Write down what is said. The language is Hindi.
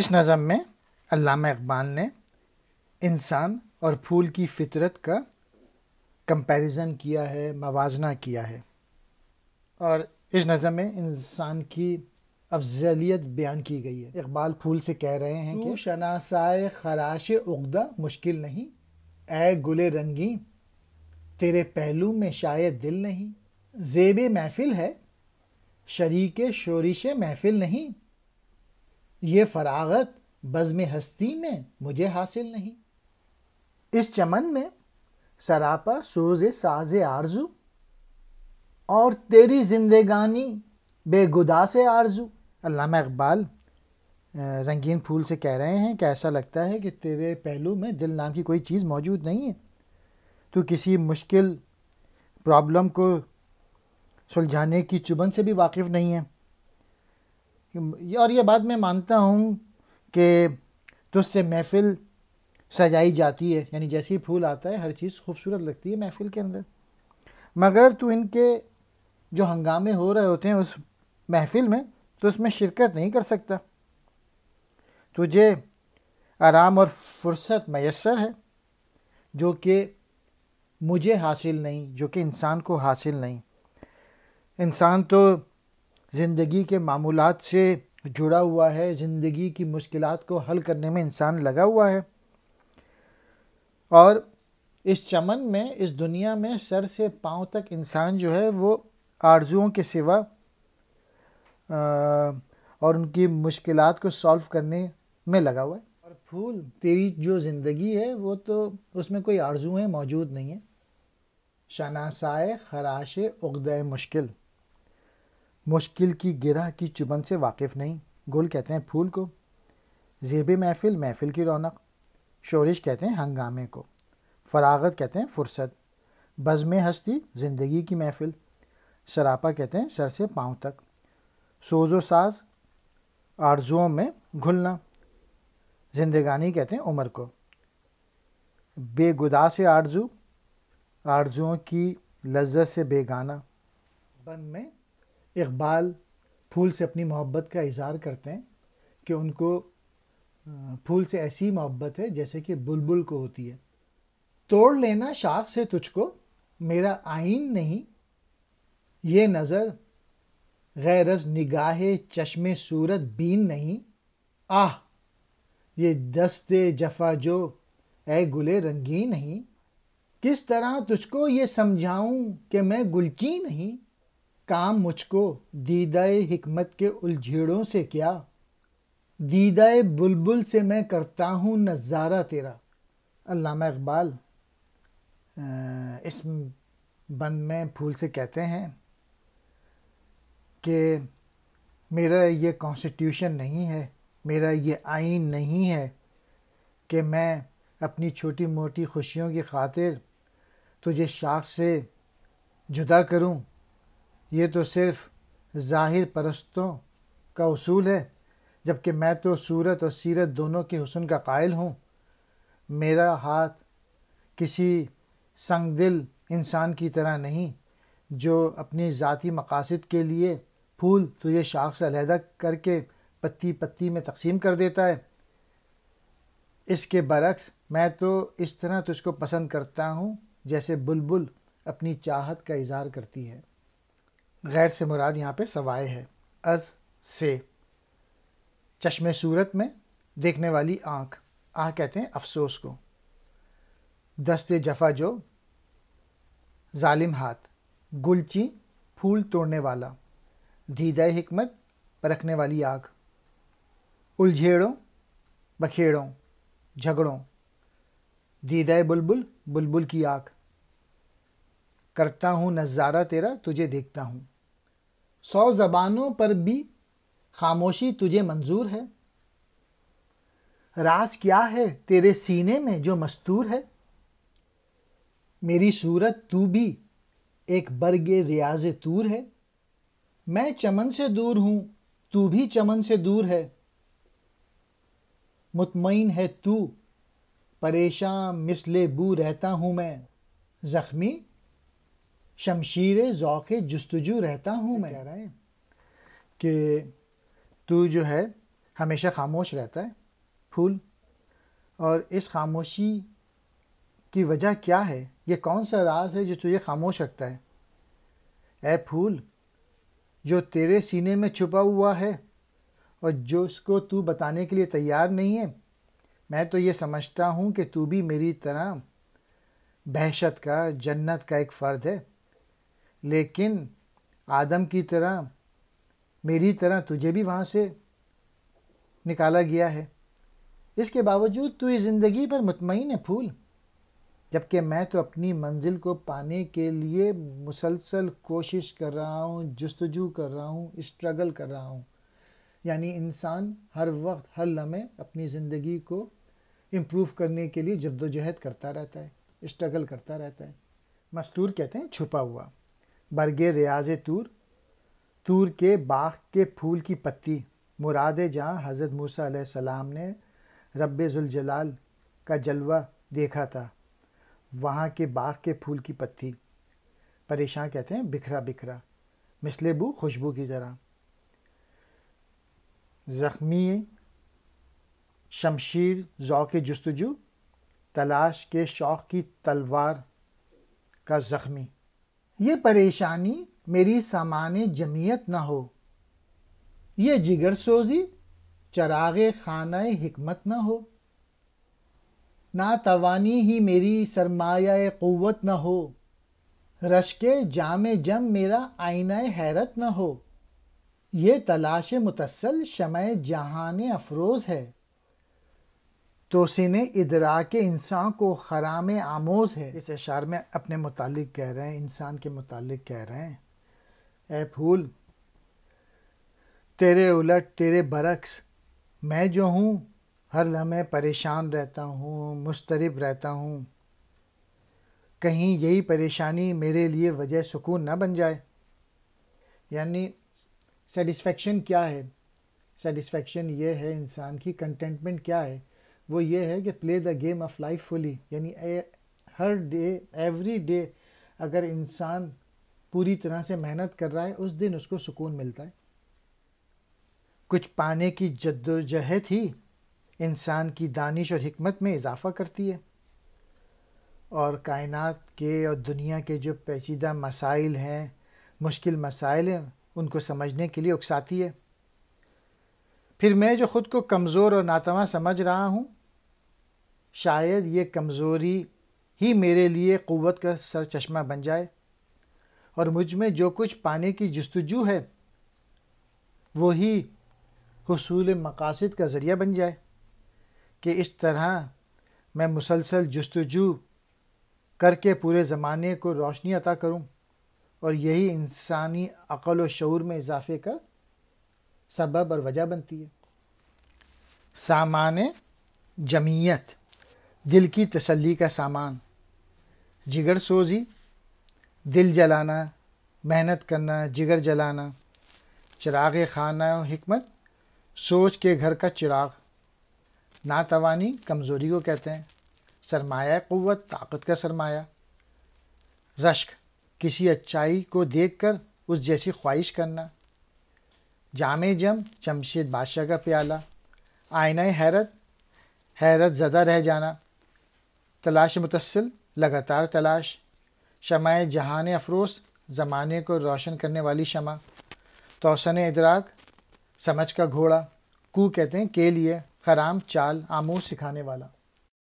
इस नज़म में अल्लामा इकबाल ने इंसान और फूल की फितरत का कंपैरिजन किया है मवाजना किया है और इस नज़म में इंसान की अफजलियत बयान की गई है इकबाल फूल से कह रहे हैं कि शनासाए खराश उगदा मुश्किल नहीं ए गुले रंगी तेरे पहलू में शायद दिल नहीं जेब महफिल है शरीक शोरिश महफिल नहीं ये फरागत बज़म हस्ती में मुझे हासिल नहीं इस चमन में सरापा सोज साज आरजू और तेरी जिंदगानी बेगुदा से आरजू अलामा इकबाल रंगीन फूल से कह रहे हैं कि ऐसा लगता है कि तेरे पहलू में दिल नाम की कोई चीज़ मौजूद नहीं है तो किसी मुश्किल प्रॉब्लम को सुलझाने की चुबन से भी वाकिफ़ नहीं है और ये बात मैं मानता हूँ कि तुझसे महफिल सजाई जाती है यानी जैसे ही फूल आता है हर चीज़ खूबसूरत लगती है महफिल के अंदर मगर तू इनके जो हंगामे हो रहे होते हैं उस महफिल में तो उसमें शिरकत नहीं कर सकता तुझे आराम और फुर्सत मैसर है जो कि मुझे हासिल नहीं जो कि इंसान को हासिल नहीं इंसान तो ज़िंदगी के मामूलत से जुड़ा हुआ है ज़िंदगी की मुश्किल को हल करने में इंसान लगा हुआ है और इस चमन में इस दुनिया में सर से पाँव तक इंसान जो है वो आरजुओं के सिवा और उनकी मुश्किल को सॉल्व करने में लगा हुआ है और फूल तेरी जो ज़िंदगी है वो तो उसमें कोई आरजुएँ मौजूद नहीं है शनासाए खराश उगद मुश्किल मुश्किल की गिरा की चुबन से वाकिफ़ नहीं गुल कहते हैं फूल को जेब महफिल महफिल की रौनक शोरिश कहते हैं हंगामे को फरागत कहते हैं फुर्सत बज़म हस्ती ज़िंदगी की महफिल सरापा कहते हैं सर से पाँव तक सोजो साज आरजुओं में घुलना जिंदगानी कहते हैं उम्र को बेगुदा से आरजू आरजुओं की लज्जत से बेगाना बंद में इकबाल फूल से अपनी मोहब्बत का इजहार करते हैं कि उनको फूल से ऐसी मोहब्बत है जैसे कि बुलबुल को होती है तोड़ लेना शाख से तुझको मेरा आइन नहीं ये नज़र गैरज निगाह चश्मे सूरत बीन नहीं आह ये दस्ते जफा जो ए गुले रंगीन नहीं किस तरह तुझको ये समझाऊं कि मैं गुलची नहीं काम मुझको दीदाए हिकमत के उलझेड़ों से क्या दीदाए बुलबुल से मैं करता हूँ नज़ारा तेरा अल्लामा इकबाल इस बंद में फूल से कहते हैं कि मेरा ये कॉन्स्टिट्यूशन नहीं है मेरा ये आइन नहीं है कि मैं अपनी छोटी मोटी खुशियों की खातिर तुझे शाख से जुदा करूं ये तो सिर्फ ज़ाहिर परस्तों का उसूल है जबकि मैं तो सूरत और सीरत दोनों के हुसन का कायल हूँ मेरा हाथ किसी संग दिल इंसान की तरह नहीं जो अपनी ज़ाती मकासद के लिए फूल तुझे तो शाख से अलहदा करके पत्ती पत्ती में तकसीम कर देता है इसके बरक्स मैं तो इस तरह तुझको पसंद करता हूँ जैसे बुलबुल अपनी चाहत का इजहार करती है गैर से मुराद यहाँ पे सवाए है अज से चश्मे सूरत में देखने वाली आँख आँख कहते हैं अफसोस को दस्ते जफा जो जालिम हाथ गुलची फूल तोड़ने वाला धीदय हमत परखने वाली आँख उलझेड़ों बखेड़ों झगड़ों दीदय बुलबुल बुलबुल की आँख करता हूँ नज़ारा तेरा तुझे देखता हूँ सौ जबानों पर भी खामोशी तुझे मंजूर है राज क्या है तेरे सीने में जो मस्तूर है मेरी सूरत तू भी एक बर्ग रियाज तूर है मैं चमन से दूर हूँ तू भी चमन से दूर है मुतमिन है तू परेशान मिसले बू रहता हूँ मैं ज़ख्मी शमशीर ज़ौक़ जस्तजू रहता हूँ मैं कह रहा है कि तू जो है हमेशा खामोश रहता है फूल और इस खामोशी की वजह क्या है ये कौन सा राज है जो तुझे खामोश रखता है ऐ फूल जो तेरे सीने में छुपा हुआ है और जो उसको तू बताने के लिए तैयार नहीं है मैं तो ये समझता हूँ कि तू भी मेरी तरह बहशत का जन्नत का एक फ़र्द है लेकिन आदम की तरह मेरी तरह तुझे भी वहाँ से निकाला गया है इसके बावजूद तू इस ज़िंदगी पर मुतमिन है फूल जबकि मैं तो अपनी मंजिल को पाने के लिए मुसलसल कोशिश कर रहा हूँ जस्तजू कर रहा हूँ स्ट्रगल कर रहा हूँ यानी इंसान हर वक्त हर लम्हे अपनी ज़िंदगी को इम्प्रूव करने के लिए जद्दोजहद करता रहता है स्ट्रगल करता रहता है मस्तूर कहते हैं छुपा हुआ बरगे रियाज तूर तूर के बाग के फूल की पत्ती मुराद जहाँ हज़रत मूसा सलाम ने रब का जलवा देखा था वहाँ के बाग के फूल की पत्ती परेशान कहते हैं बिखरा बिखरा मिसले बू खुशबू की तरह ज़ख्मी शमशीर ज़ौक़ जस्तजू तलाश के शौक़ की तलवार का ज़ख्मी ये परेशानी मेरी सामान्य जमीयत न हो ये जिगर सोजी चराग खाना हमत न हो नातवानी ही मेरी सरमाया क़वत न हो रश के जाम जम मेरा आईना हैरत न हो ये तलाश मुतसल शमय जहान अफरोज़ है तो सीने इधरा के इंसान को हराम आमोज है इस अशार में अपने मुतालिक कह रहे हैं इंसान के मुतालिक कह रहे हैं ए फूल तेरे उलट तेरे बरक्स मैं जो हूँ हर लम्हे परेशान रहता हूँ मुस्तरब रहता हूँ कहीं यही परेशानी मेरे लिए वजह सुकून ना बन जाए यानी सेटिस्फेक्शन क्या है सेटिस्फेक्शन ये है इंसान की कंटेंटमेंट क्या है वो ये है कि play the game of life fully यानी हर डे एवरी डे अगर इंसान पूरी तरह से मेहनत कर रहा है उस दिन उसको सुकून मिलता है कुछ पाने की जद्दोजहद ही इंसान की दानिश और हमत में इजाफा करती है और कायनात के और दुनिया के जो पेचीदा मसाइल हैं मुश्किल मसाइल हैं उनको समझने के लिए उकसाती है फिर मैं जो ख़ुद को कमज़ोर और नातवा समझ रहा हूँ शायद ये कमज़ोरी ही मेरे लिए क़वत का सर चश्मा बन जाए और मुझ में जो कुछ पाने की जस्तजू है वही हसूल मकासद का ज़रिया बन जाए कि इस तरह मैं मुसलसल जस्तजू करके पूरे ज़माने को रोशनी अता करूं और यही इंसानी अक़ल व शूर में इजाफे का सबब और वजह बनती है सामान जमीयत दिल की तसल्ली का सामान जिगर सोजी दिल जलाना मेहनत करना जिगर जलाना चिराग खाना हमत सोच के घर का चिराग नातवानी कमज़ोरी को कहते हैं सरमाया क़वत ताकत का सरमाया रश्क किसी अच्छाई को देख कर उस जैसी ख्वाहिश करना जाम जम चमशेद बादशाह का प्याला आयना हैरत हैरत ज़दा रह जाना तलाश मुतसिल लगातार तलाश शमाए जहान अफरोस ज़माने को रोशन करने वाली शमा तोसन इदराक समझ का घोड़ा कू कहते हैं के लिए खराम चाल आमूर सिखाने वाला